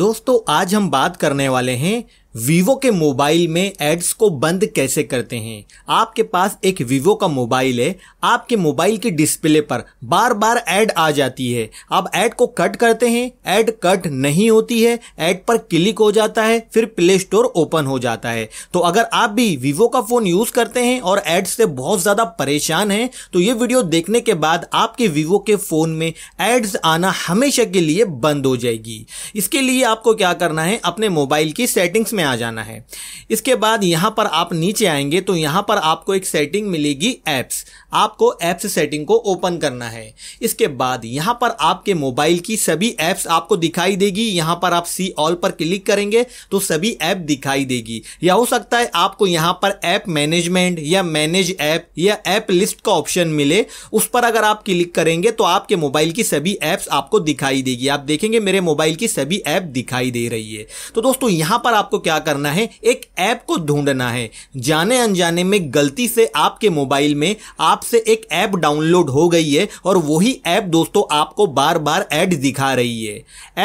दोस्तों आज हम बात करने वाले हैं वीवो के मोबाइल में एड्स को बंद कैसे करते हैं आपके पास एक वीवो का मोबाइल है आपके मोबाइल की डिस्प्ले पर बार बार ऐड आ जाती है आप ऐड को कट करते हैं ऐड कट नहीं होती है ऐड पर क्लिक हो जाता है फिर प्ले स्टोर ओपन हो जाता है तो अगर आप भी वीवो का फ़ोन यूज़ करते हैं और एड्स से बहुत ज़्यादा परेशान हैं तो ये वीडियो देखने के बाद आपके वीवो के फ़ोन में एड्स आना हमेशा के लिए बंद हो जाएगी इसके लिए आपको क्या करना है अपने मोबाइल की सेटिंग्स में में आ जाना है इसके बाद यहां पर आप नीचे आएंगे तो यहां पर आपको एक सेटिंग मिलेगी एप्स आपको एप्स सेटिंग को ओपन करना है इसके बाद यहां पर आपके मोबाइल की सभी एप्स आपको दिखाई देगी यहां पर आप सी ऑल पर क्लिक करेंगे तो सभी ऐप दिखाई देगी या हो सकता है आपको यहां पर ऐप मैनेजमेंट या मैनेज ऐप या ऐप लिस्ट का ऑप्शन मिले उस पर अगर आप क्लिक करेंगे तो आपके मोबाइल की सभी एप्स आपको दिखाई देगी आप देखेंगे मेरे मोबाइल की सभी ऐप दिखाई दे रही है तो दोस्तों यहां पर आपको क्या क्या करना है एक ऐप को ढूंढना है जाने अनजाने में गलती से आपके मोबाइल में आपसे एक ऐप डाउनलोड हो गई है और वही ऐप दोस्तों आपको बार बार ऐड दिखा रही है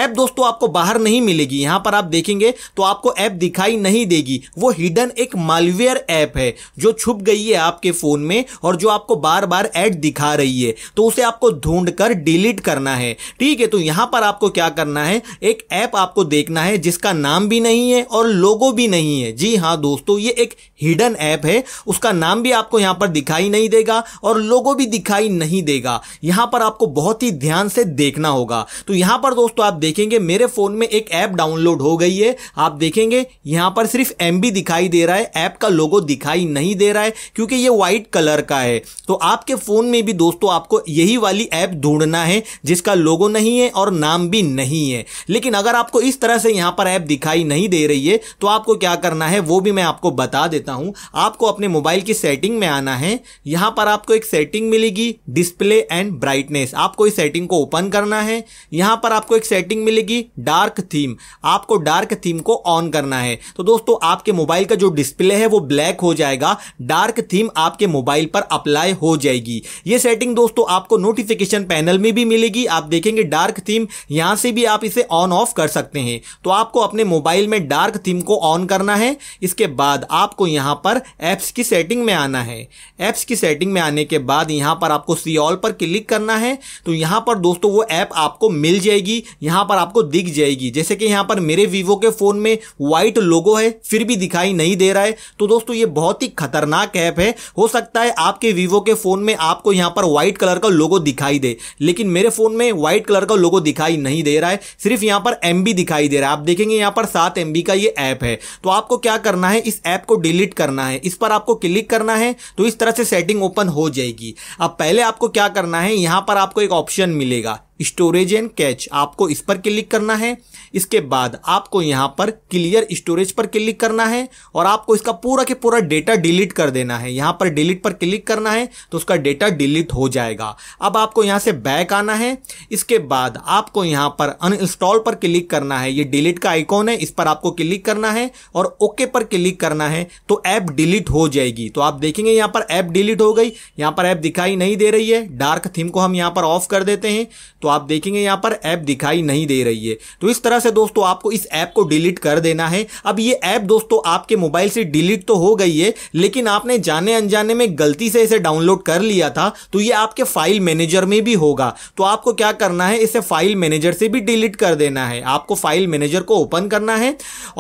ऐप दोस्तों आपको बाहर नहीं मिलेगी यहां पर आप देखेंगे तो आपको ऐप दिखाई नहीं देगी वो हिडन एक मालवेयर ऐप है जो छुप गई है आपके फोन में और जो आपको बार बार ऐड दिखा रही है तो उसे आपको ढूंढ कर डिलीट करना है ठीक है तो यहां पर आपको क्या करना है एक ऐप आपको देखना है जिसका नाम भी नहीं है और लोगो भी नहीं है जी हाँ दोस्तों ये एक हिडन ऐप है उसका नाम भी आपको यहाँ पर दिखाई नहीं देगा और लोगो भी दिखाई नहीं देगा यहाँ पर आपको बहुत ही ध्यान से देखना होगा तो यहाँ पर दोस्तों आप देखेंगे मेरे फ़ोन में एक ऐप डाउनलोड हो गई है आप देखेंगे यहाँ पर सिर्फ एम दिखाई दे रहा है ऐप का लोगो दिखाई नहीं दे रहा है क्योंकि ये वाइट कलर का है तो आपके फ़ोन में भी दोस्तों आपको यही वाली ऐप ढूंढना है जिसका लोगो नहीं है और नाम भी नहीं है लेकिन अगर आपको इस तरह से यहाँ पर ऐप दिखाई नहीं दे रही है तो आपको क्या करना है वो भी मैं आपको बता देता हूं आपको अपने मोबाइल की सेटिंग में आना है यहां पर आपको एक सेटिंग मिलेगी डिस्प्ले एंड ब्राइटनेस आपको इस सेटिंग को ओपन करना है यहां पर आपको एक सेटिंग मिलेगी डार्क थीम आपको डार्क थीम को ऑन करना है तो दोस्तों आपके मोबाइल का जो डिस्प्ले है वो ब्लैक हो जाएगा डार्क थीम आपके मोबाइल पर अप्लाई हो जाएगी ये सेटिंग दोस्तों आपको नोटिफिकेशन पैनल में भी मिलेगी आप देखेंगे डार्क थीम यहां से भी आप इसे ऑन ऑफ कर सकते हैं तो आपको अपने मोबाइल में डार्क थीम सिम को ऑन करना है इसके बाद आपको यहाँ पर ऐप्स की सेटिंग में आना है ऐप्स की सेटिंग में आने के बाद यहाँ पर आपको सी ऑल पर क्लिक करना है तो यहाँ पर दोस्तों वो ऐप आपको मिल जाएगी यहाँ पर आपको दिख जाएगी जैसे कि यहाँ पर मेरे वीवो के फ़ोन में वाइट लोगो है फिर भी दिखाई नहीं दे रहा है तो दोस्तों ये बहुत ही खतरनाक ऐप है हो सकता है आपके वीवो के फ़ोन में आपको यहाँ पर वाइट कलर का लोगो दिखाई दे लेकिन मेरे फ़ोन में वाइट कलर का लोगो दिखाई नहीं दे रहा है सिर्फ यहाँ पर एम दिखाई दे रहा है आप देखेंगे यहाँ पर सात एम का ये ऐप है तो आपको क्या करना है इस ऐप को डिलीट करना है इस पर आपको क्लिक करना है तो इस तरह से सेटिंग ओपन हो जाएगी अब पहले आपको क्या करना है यहां पर आपको एक ऑप्शन मिलेगा स्टोरेज एंड कैच आपको इस पर क्लिक करना है इसके बाद आपको यहाँ पर क्लियर स्टोरेज पर क्लिक करना है और आपको इसका पूरा के पूरा डेटा डिलीट कर देना है यहाँ पर डिलीट पर क्लिक करना है तो उसका डेटा डिलीट हो जाएगा अब आपको यहाँ से बैक आना है इसके बाद आपको यहाँ पर अनइंस्टॉल पर क्लिक करना है ये डिलीट का आइकॉन है इस पर आपको क्लिक करना है और ओके पर क्लिक करना है तो ऐप डिलीट हो जाएगी तो आप देखेंगे यहाँ पर ऐप डिलीट हो गई यहाँ पर ऐप दिखाई नहीं दे रही है डार्क थीम को हम यहाँ पर ऑफ कर देते हैं तो तो आप देखेंगे यहां पर ऐप दिखाई नहीं दे रही है तो इस तरह से दोस्तों आपको इस ऐप को डिलीट कर देना है अब ये ऐप दोस्तों आपके मोबाइल से डिलीट तो हो गई है लेकिन आपने जाने अनजाने में गलती से इसे डाउनलोड कर लिया था तो ये आपके फाइल मैनेजर में भी होगा तो आपको क्या करना है इसे फाइल मैनेजर से भी डिलीट कर देना है आपको फाइल मैनेजर को ओपन करना है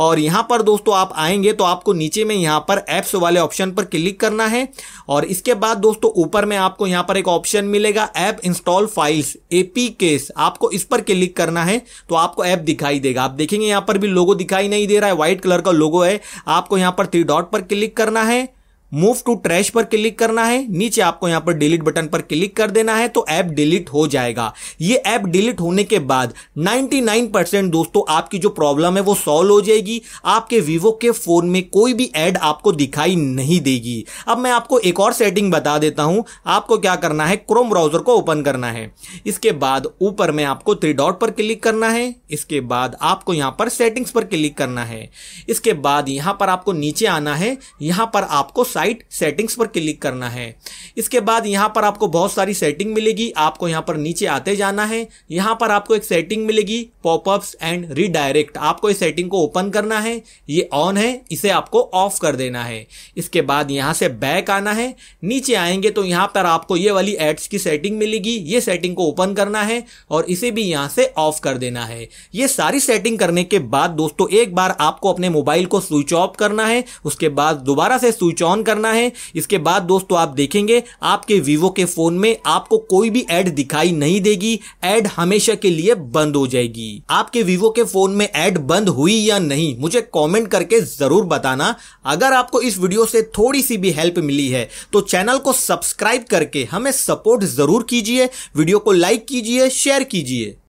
और यहां पर दोस्तों आप आएंगे तो आपको नीचे में यहां पर एप्स वाले ऑप्शन पर क्लिक करना है और इसके बाद दोस्तों ऊपर में आपको यहां पर एक ऑप्शन मिलेगा app install files APKs आपको इस पर क्लिक करना है तो आपको ऐप दिखाई देगा आप देखेंगे यहां पर भी लोगो दिखाई नहीं दे रहा है व्हाइट कलर का लोगो है आपको यहां पर थ्री डॉट पर क्लिक करना है मूव टू ट्रैश पर क्लिक करना है नीचे आपको यहां पर डिलीट बटन पर क्लिक कर देना है तो ऐप डिलीट हो जाएगा ये ऐप डिलीट होने के बाद 99 परसेंट दोस्तों आपकी जो प्रॉब्लम है वो सॉल्व हो जाएगी आपके वीवो के फोन में कोई भी ऐड आपको दिखाई नहीं देगी अब मैं आपको एक और सेटिंग बता देता हूं आपको क्या करना है क्रोम ब्राउजर को ओपन करना है इसके बाद ऊपर में आपको थ्री डॉट पर क्लिक करना है इसके बाद आपको यहां पर सेटिंग्स पर क्लिक करना है इसके बाद यहां पर आपको नीचे आना है यहां पर आपको साइट सेटिंग्स पर क्लिक करना है इसके बाद यहाँ पर आपको बहुत सारी सेटिंग मिलेगी आपको यहाँ पर नीचे आते जाना है यहाँ पर आपको एक सेटिंग मिलेगी पॉपअप्स एंड रीडायरेक्ट आपको इस सेटिंग को ओपन करना है ये ऑन है इसे आपको ऑफ कर देना है इसके बाद यहाँ से बैक आना है नीचे आएंगे तो यहाँ पर आपको ये वाली एड्स की सेटिंग मिलेगी ये सेटिंग को ओपन करना है और इसे भी यहाँ से ऑफ कर देना है ये सारी सेटिंग करने के बाद दोस्तों एक बार आपको अपने मोबाइल को स्विच ऑफ करना है उसके बाद दोबारा से स्विच ऑन करना है इसके बाद दोस्तों आप देखेंगे आपके वीवो के फोन में आपको कोई भी एड दिखाई नहीं देगी एड हमेशा के लिए बंद हो जाएगी आपके वीवो के फोन में एड बंद हुई या नहीं मुझे कॉमेंट करके जरूर बताना अगर आपको इस वीडियो से थोड़ी सी भी हेल्प मिली है तो चैनल को सब्सक्राइब करके हमें सपोर्ट जरूर कीजिए वीडियो को लाइक कीजिए शेयर कीजिए